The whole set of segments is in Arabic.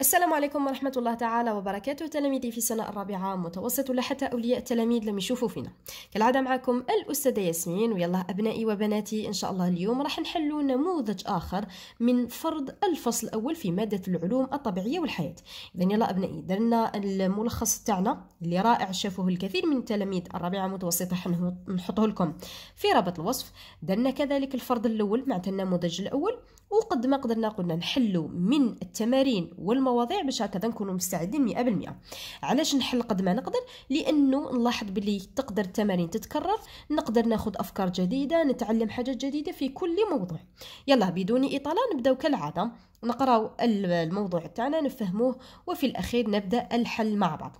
السلام عليكم ورحمة الله تعالى وبركاته تلاميذي في السنة الرابعة متوسط ولا حتى أولياء التلاميذ لم يشوفوا فينا كالعادة معكم الأستاذة ياسمين ويلا أبنائي وبناتي إن شاء الله اليوم راح نحلوا نموذج آخر من فرض الفصل الأول في مادة العلوم الطبيعية والحياة إذا يلا أبنائي درنا الملخص تاعنا اللي رائع شافوه الكثير من تلاميذ الرابعة متوسطة نحطه لكم في رابط الوصف درنا كذلك الفرض الأول معناتها النموذج الأول وقد ما قدرنا قلنا نحلو من التمارين والمواضيع باش هكذا نكونوا مستعدين 100% علاش نحل قد ما نقدر لانه نلاحظ بلي تقدر التمارين تتكرر نقدر ناخذ افكار جديده نتعلم حاجات جديده في كل موضوع يلا بدون اطاله نبداو كالعاده نقراو الموضوع تاعنا نفهموه وفي الاخير نبدا الحل مع بعض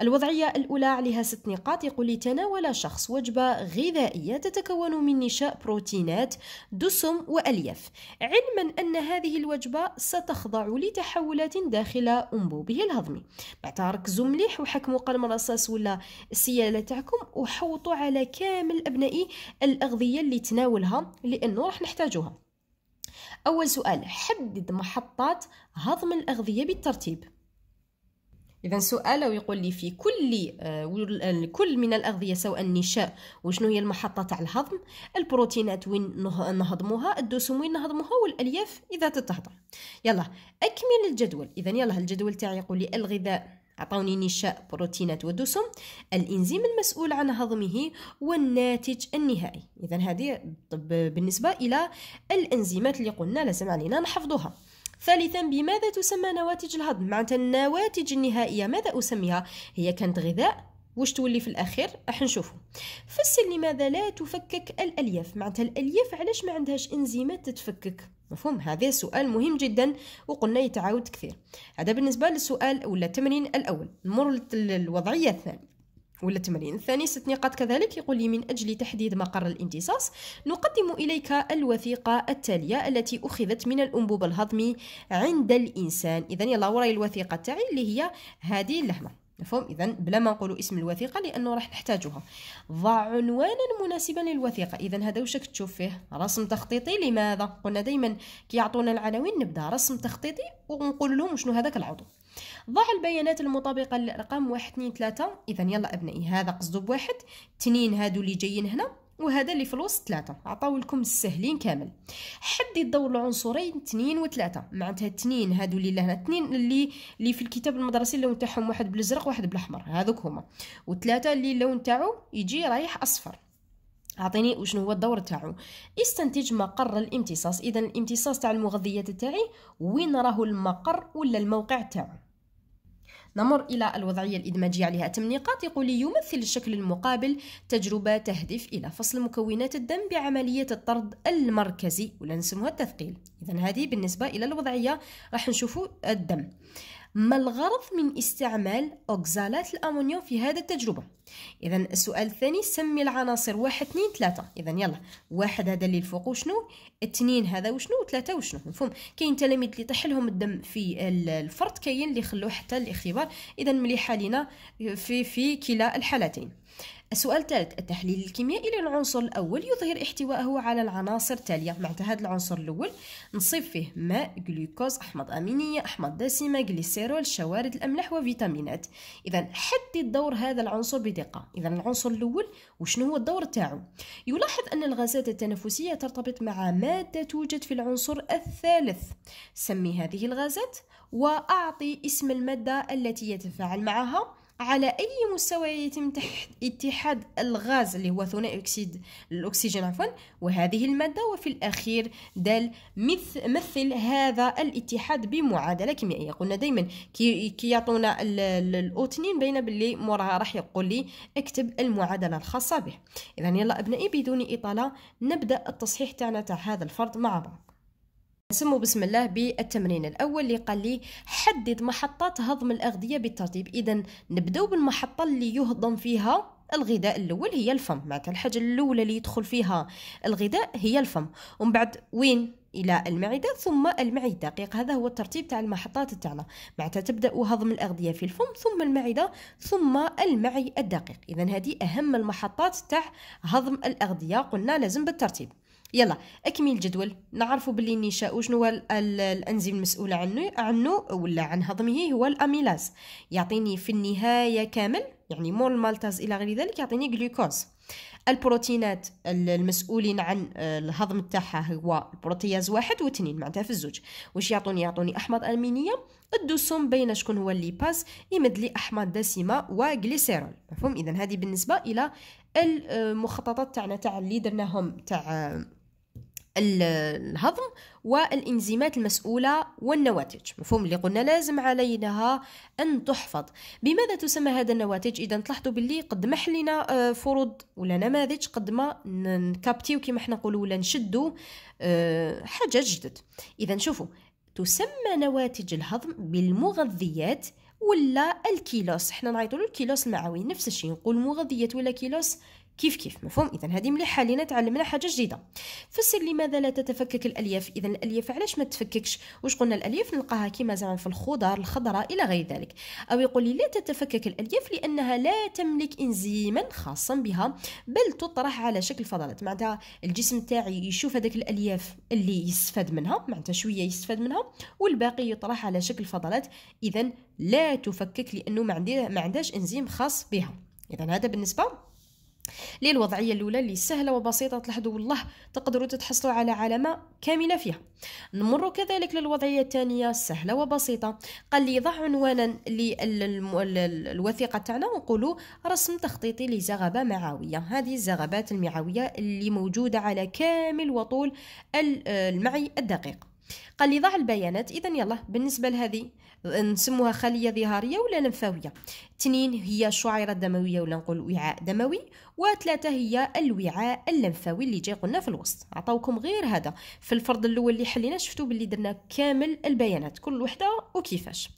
الوضعيه الاولى عليها ست نقاط يقول لي تناول شخص وجبه غذائيه تتكون من نشاء بروتينات دسم والياف علم علما أن هذه الوجبة ستخضع لتحولات داخل أنبوبه الهضمي بعد ركزوا مليح وحكموا قلم الرصاص ولا السيالة تاعكم وحوطوا على كامل ابنائي الأغذية اللي تناولها لأنه راح نحتاجوها أول سؤال حدد محطات هضم الأغذية بالترتيب اذا سؤال ويقول لي في كل آه، كل من الاغذيه سواء النشاء وشنو هي المحطه تاع الهضم البروتينات وين نهضموها الدسم وين نهضموها والالياف اذا تتهضم يلا اكمل الجدول اذا يلا الجدول تاعي يقول لي الغذاء عطاوني نشاء بروتينات ودسم الانزيم المسؤول عن هضمه والناتج النهائي اذا هذه بالنسبه الى الانزيمات اللي قلنا لازم علينا نحفظوها ثالثا بماذا تسمى نواتج الهضم معناتها النواتج النهائيه ماذا اسميها هي كانت غذاء واش تولي في الاخير راح نشوفوا فسر لماذا لا تفكك الالياف معناتها الالياف علاش ما عندهاش انزيمات تتفكك مفهوم هذا سؤال مهم جدا وقلنا يتعاود كثير هذا بالنسبه للسؤال ولا التمرين الاول نمر للوضعيه الثانيه ولا التمرين الثاني ست نقاط كذلك يقول لي من أجل تحديد مقر الامتصاص نقدم إليك الوثيقة التالية التي أخذت من الأنبوب الهضمي عند الإنسان إذا يلا وراي الوثيقة تاعي اللي هي هذه اللحمة مفهوم اذا بلا ما نقولوا اسم الوثيقه لانه راح نحتاجوها ضع عنوانا مناسبا للوثيقه اذا هذا وشك تشوف فيه رسم تخطيطي لماذا قلنا دائما كي يعطونا العناوين نبدا رسم تخطيطي ونقول لهم شنو هذاك العضو ضع البيانات المطابقة للأرقام واحد اثنين ثلاثة إذا يلا أبنائي هذا قصده بواحد اثنين هادو اللي جايين هنا وهذا اللي في الوسط ثلاثة عطاو لكم السهلين كامل حدد الدور العنصري اثنين وثلاثة معناتها اثنين هادو اللي هنا اثنين اللي اللي في الكتاب المدرسي اللون تاعهم واحد بالازرق واحد بالاحمر هذوك هما وثلاثة اللي اللون تاعو يجي رايح اصفر اعطيني وشنو هو الدور تاعو استنتج مقر الامتصاص اذا الامتصاص تاع المغذيات تاعي وين راهو المقر ولا الموقع تاعو نمر إلى الوضعية الإدماجية عليها ثمان نقاط يقول لي يمثل الشكل المقابل تجربة تهدف إلى فصل مكونات الدم بعملية الطرد المركزي ولا نسموها التثقيل إذا هذه بالنسبة إلى الوضعية راح نشوفوا الدم ما الغرض من استعمال أوكزالات الأمونيوم في هذه التجربة؟ إذا السؤال الثاني سمي العناصر واحد اثنين ثلاثة إذا يلا واحد هذا اللي الفوق وشنو؟ اثنين هذا وشنو؟ ثلاثة وشنو؟ مفهوم؟ كاين تلاميذ اللي طيح لهم الدم في الفرد كاين اللي خلوه حتى الاختبار إذا مليحة لينا في في كلا الحالتين. السؤال الثالث التحليل الكيميائي للعنصر الأول يظهر احتوائه على العناصر التالية معناتها هذا العنصر الأول نصيب فيه ماء جلوكوز أحماض أمينية أحماض دسمة جليسيرول شوارد الأملاح وفيتامينات إذا حدد دور هذا العنصر بدقة إذا العنصر الأول وشنو هو الدور تاعو يلاحظ أن الغازات التنفسية ترتبط مع مادة توجد في العنصر الثالث سمي هذه الغازات وأعطي اسم المادة التي يتفاعل معها على أي مستوى يتم اتحاد الغاز اللي هو ثنائي أكسيد الأكسجين عفوا وهذه المادة وفي الأخير دال مثل هذا الاتحاد بمعادلة كيميائية قلنا دايما كي يعطونا الأوتنين بين باللي موراها راح يقول لي اكتب المعادلة الخاصة به إذا يلا أبنائي بدون إطالة نبدأ التصحيح تاعنا تاع هذا الفرض مع بعض نسمو بسم الله بالتمرين الاول اللي قال لي حدد محطات هضم الاغذيه بالترتيب اذا نبداو بالمحطه اللي يهضم فيها الغذاء الاول هي الفم معناتها الحاجه الاولى اللي يدخل فيها الغذاء هي الفم ومن بعد وين الى المعده ثم المعده دقيق هذا هو الترتيب تاع المحطات تاعنا معناتها تبدا هضم الاغذيه في الفم ثم المعده ثم المعي الدقيق اذا هذه اهم المحطات تاع هضم الاغذيه قلنا لازم بالترتيب يلا اكمل الجدول نعرفوا باللي النشاء وشنو هو الانزيم المسؤول عنه عنه ولا عن هضمه هو الاميلاز يعطيني في النهايه كامل يعني مول مالتاز الى غير ذلك يعطيني جلوكوز البروتينات المسؤولين عن آه، الهضم تاعها هو البروتياز واحد واثنين معناتها في الزوج واش يعطوني يعطوني احماض امينيه الدسوم بين شكون هو الليباز يمد لي احماض دسمه وغليسيرول مفهوم اذا هذه بالنسبه الى المخططات آه، تاعنا تاع اللي درناهم تاع آه، الهضم والإنزيمات المسؤولة والنواتج مفهوم اللي قلنا لازم عليها أن تحفظ بماذا تسمى هذا النواتج إذا تلاحظوا باللي قد ما حلينا آه، فروض ولا نماذج قد ما نكابتيو كما حنا نقولوا ولا نشدوا آه، حاجة جدد إذا شوفوا تسمى نواتج الهضم بالمغذيات ولا الكيلوس حنا نعيطوا الكيلوس المعوي نفس الشيء نقول مغذيات ولا كيلوس كيف كيف مفهوم اذا هذه مليحه لينا تعلمنا حاجه جديده فسر لماذا لا تتفكك الالياف اذا الالياف علاش ما تتفككش واش قلنا الالياف نلقاها كيما زعما في الخضر الخضراء الى غير ذلك او يقول لي لا تتفكك الالياف لانها لا تملك انزيما خاصا بها بل تطرح على شكل فضلات معناتها الجسم تاعي يشوف هذاك الالياف اللي يستفاد منها معناتها شويه يستفاد منها والباقي يطرح على شكل فضلات اذا لا تفكك لانه ما عندهاش انزيم خاص بها اذا هذا بالنسبه للوضعيه الاولى اللي سهله وبسيطه تلاحظوا والله تقدروا تتحصلوا على علامه كامله فيها نمر كذلك للوضعيه الثانيه سهله وبسيطه قال لي ضع عنوانا للوثيقه تاعنا ونقولوا رسم تخطيطي لزغبه معاويه هذه الزغبات المعويه اللي موجوده على كامل وطول المعي الدقيق قال لي ضع البيانات اذا يلا بالنسبه لهذه نسموها خلية ظهارية ولا لمفاوية تنين هي شعيرة دموية ولا نقول وعاء دموي وثلاثة هي الوعاء اللمفاوي اللي جاي قلنا في الوسط عطاوكم غير هذا في الفرض الأول اللي حلينا شفتوا باللي درنا كامل البيانات كل وحدة وكيفاش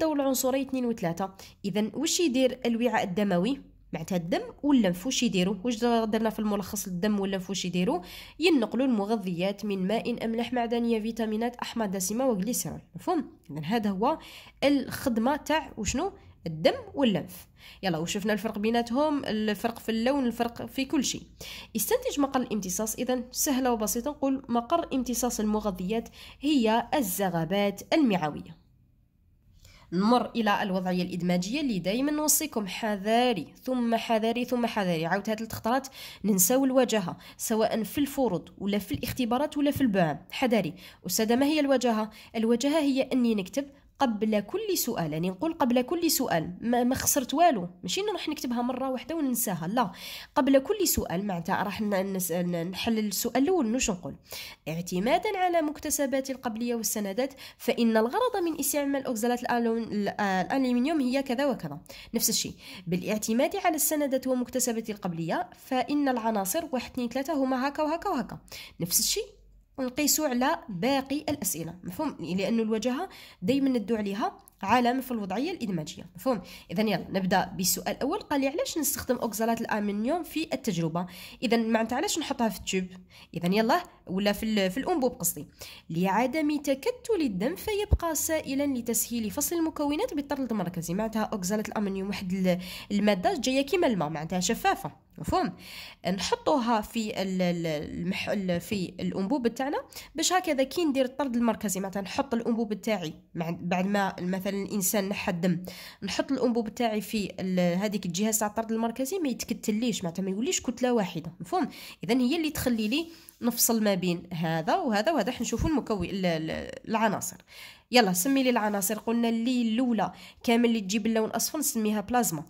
دور العنصرين 2 و 3 إذا وش يدير الوعاء الدموي معناتها الدم واللنف واش يديروا واش درنا في الملخص الدم واللنف واش يديروا ينقلوا المغذيات من ماء املاح معدنيه فيتامينات احماض دسمه وغليسرول مفهوم اذا هذا هو الخدمه تاع وشنو الدم واللنف يلا وشفنا الفرق بيناتهم الفرق في اللون الفرق في كل شيء يستنتج مقر الامتصاص اذا سهله وبسيطه نقول مقر امتصاص المغذيات هي الزغبات المعويه نمر الى الوضعيه الادماجيه اللي دائما نوصيكم حذاري ثم حذاري ثم حذاري عاود هاد خطرات ننساو الواجهه سواء في الفروض ولا في الاختبارات ولا في البعم حذاري استاذه ما هي الواجهه الواجهه هي اني نكتب قبل كل سؤال يعني نقول قبل كل سؤال ما, ما خسرت والو ماشي نروح نكتبها مره واحده وننساها لا قبل كل سؤال معناتها راح نحلل السؤال الاول واش نقول اعتمادا على مكتسبات القبليه والسندات فان الغرض من استعمال اوكسالات الالومنيوم هي كذا وكذا نفس الشيء بالاعتماد على السندات ومكتسبات القبليه فان العناصر واحد اثنين ثلاثه هما هكا وهكا وهكا نفس الشيء ونقيسو على باقي الأسئلة مفهوم لأنه الواجهة دايما ندو عليها علامة في الوضعية الإدماجية مفهوم إذا يلا نبدأ بالسؤال الأول قال لي علاش نستخدم اوكسالات الأمنيوم في التجربة إذا معناتها علاش نحطها في التوب إذا يلا ولا في, في الأنبوب قصدي لعدم تكتل الدم فيبقى سائلا لتسهيل فصل المكونات بالطرد المركزي معناتها اوكسالات الأمنيوم واحد المادة جاية كيما الماء معناتها شفافة مفهوم نحطوها في المح... في الانبوب تاعنا باش هكذا كي ندير الطرد المركزي مثلا نحط الانبوب تاعي بعد ما مثلا الانسان نحى الدم نحط الانبوب تاعي في هذيك الجهاز تاع الطرد المركزي ما يتكتليش معناتها ما يوليش كتله واحده مفهوم اذا هي اللي تخلي لي نفصل ما بين هذا وهذا وهذا حنشوفوا المكون العناصر يلا سمي لي العناصر قلنا اللي الاولى كامل اللي تجيب اللون اصفر نسميها بلازما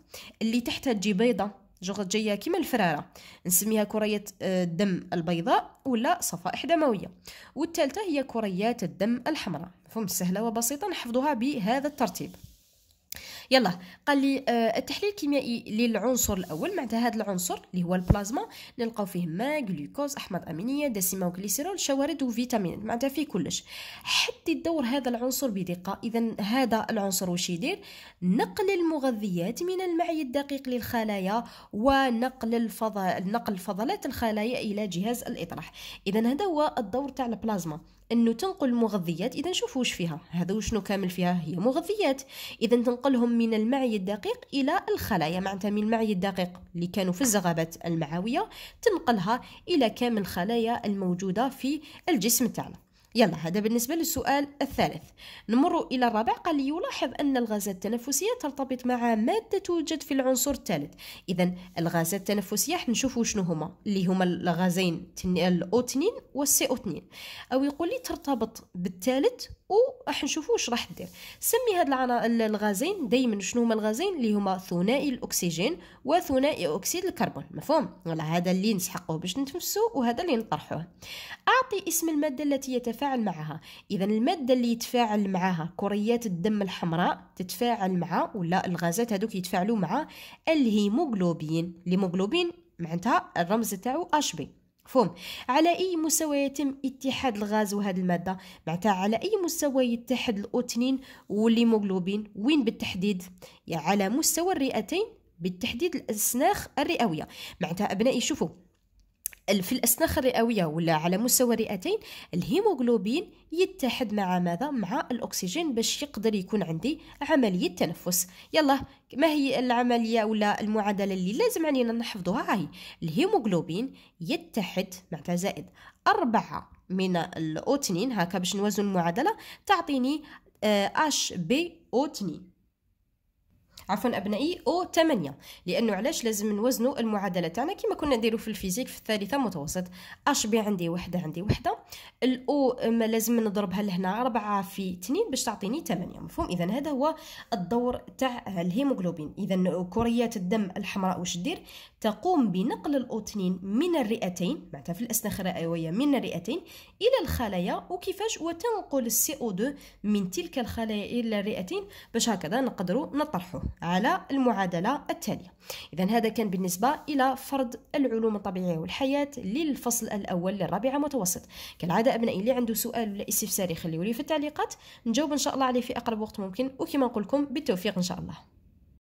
اللي تحتها تجي بيضه جايه كما الفرارة نسميها كرية آه، الدم البيضاء ولا صفائح دموية والثالثة هي كريات الدم الحمراء فهم سهلة وبسيطة نحفظها بهذا الترتيب يلا قال لي آه، التحليل الكيميائي للعنصر الاول معناتها هذا العنصر اللي هو البلازما نلقاو فيه ماء جلوكوز احماض امينيه دسمه وغليسيرول شوارد وفيتامينات معناتها فيه كلش حدد دور هذا العنصر بدقه اذا هذا العنصر واش يدير نقل المغذيات من المعي الدقيق للخلايا ونقل الفضل نقل فضلات الخلايا الى جهاز الاطراح اذا هذا هو الدور تاع البلازما انه تنقل مغذيات اذا شوفوا وش فيها هذا وشنو كامل فيها هي مغذيات اذا تنقلهم من المعي الدقيق الى الخلايا معناتها من المعي الدقيق اللي كانوا في الزغابات المعويه تنقلها الى كامل الخلايا الموجوده في الجسم تاعنا يلا هذا بالنسبة للسؤال الثالث نمر إلى الرابع قال لي يلاحظ أن الغازات التنفسية ترتبط مع مادة توجد في العنصر الثالث إذا الغازات التنفسية نشوفوا شنو هما اللي هما الغازين الأوتنين والسي او أو يقول لي ترتبط بالثالث وراح نشوفوا واش راح دير سمي هاد العنا... الغازين دائما شنو هما الغازين اللي هما ثنائي الاكسجين وثنائي اكسيد الكربون مفهوم ولا هذا اللي نسحقوه باش نتنفسو وهذا اللي نطرحوه اعطي اسم الماده التي يتفاعل معها اذا الماده اللي يتفاعل معها كريات الدم الحمراء تتفاعل مع ولا الغازات هذوك يتفاعلوا مع الهيموغلوبين الهيموغلوبين معناتها الرمز تاعو اش بي مفهوم على اي مستوى يتم اتحاد الغاز وهذه الماده معناتها على اي مستوى يتحد الاوتنين والهيموغلوبين وين بالتحديد يعني على مستوى الرئتين بالتحديد الاسناخ الرئويه معناتها ابنائي شوفوا في الاسنخ الرئوية ولا على مستوى الرئتين الهيموغلوبين يتحد مع ماذا مع الأكسجين باش يقدر يكون عندي عملية تنفس يلا ما هي العملية ولا المعادلة اللي لازم علينا نحفظوها هاي الهيموغلوبين يتحد مع زائد أربعة من الأوتنين هكا باش نوزن المعادلة تعطيني اش بي او 2 عفوا ابنائي او 8 لانه علاش لازم نوزنوا المعادله تاعنا كما كنا نديروا في الفيزيك في الثالثه متوسط اش بي عندي وحده عندي وحده الاو لازم نضربها لهنا 4 في 2 باش تعطيني 8 مفهوم اذا هذا هو الدور تاع الهيموغلوبين اذا كريات الدم الحمراء واش دير تقوم بنقل الاوتنين من الرئتين معناتها في الاسنخه الرئويه من الرئتين الى الخلايا وكيفاش وتنقل السي او 2 من تلك الخلايا الى الرئتين باش هكذا نقدروا نطرحوه على المعادلة التالية إذا هذا كان بالنسبة إلى فرض العلوم الطبيعية والحياة للفصل الأول للرابعة متوسط كالعادة أبنائي اللي عنده سؤال ولا استفسار يخليه لي في التعليقات نجاوب إن شاء الله عليه في أقرب وقت ممكن وكما نقول لكم بالتوفيق إن شاء الله